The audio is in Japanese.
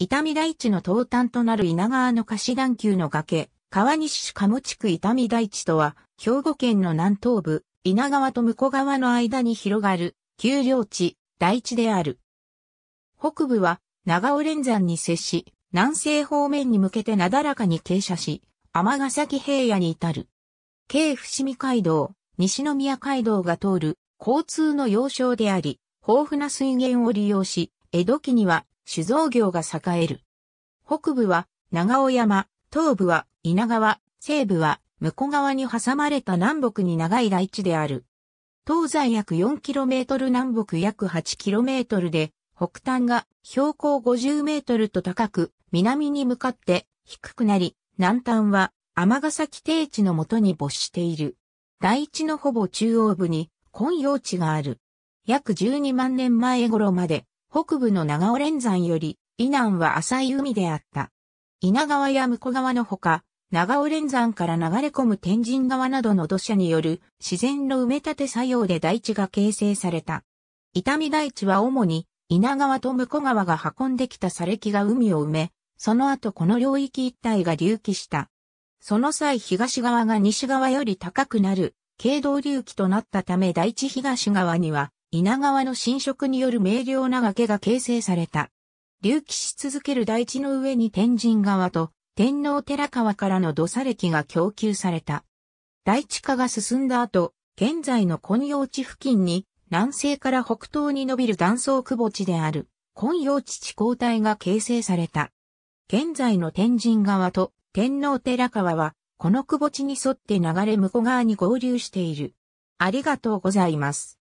伊丹大地の東端となる稲川の貸段丘の崖、川西市鴨地区伊丹大地とは、兵庫県の南東部、稲川と向こう川の間に広がる、丘陵地、大地である。北部は、長尾連山に接し、南西方面に向けてなだらかに傾斜し、尼崎平野に至る。京伏見街道、西宮街道が通る、交通の要衝であり、豊富な水源を利用し、江戸期には酒造業が栄える。北部は長尾山、東部は稲川、西部は向こう側に挟まれた南北に長い大地である。東西約 4km 南北約 8km で、北端が標高 50m と高く、南に向かって低くなり、南端は尼崎低地のもとに没している。大地のほぼ中央部に根用地がある。約12万年前頃まで北部の長尾連山より、以南は浅い海であった。稲川や向川のほか、長尾連山から流れ込む天神川などの土砂による自然の埋め立て作用で大地が形成された。伊丹大地は主に稲川と向川が運んできた砂礫が海を埋め、その後この領域一帯が隆起した。その際東側が西側より高くなる、経道隆起となったため大地東側には稲川の侵食による明瞭な崖が形成された。隆起し続ける大地の上に天神川と天皇寺川からの土砂礫が供給された。大地化が進んだ後、現在の根陽地付近に南西から北東に伸びる断層窪地である根陽地地交代が形成された。現在の天神川と天皇寺川はこの窪地に沿って流れ向こう側に合流している。ありがとうございます。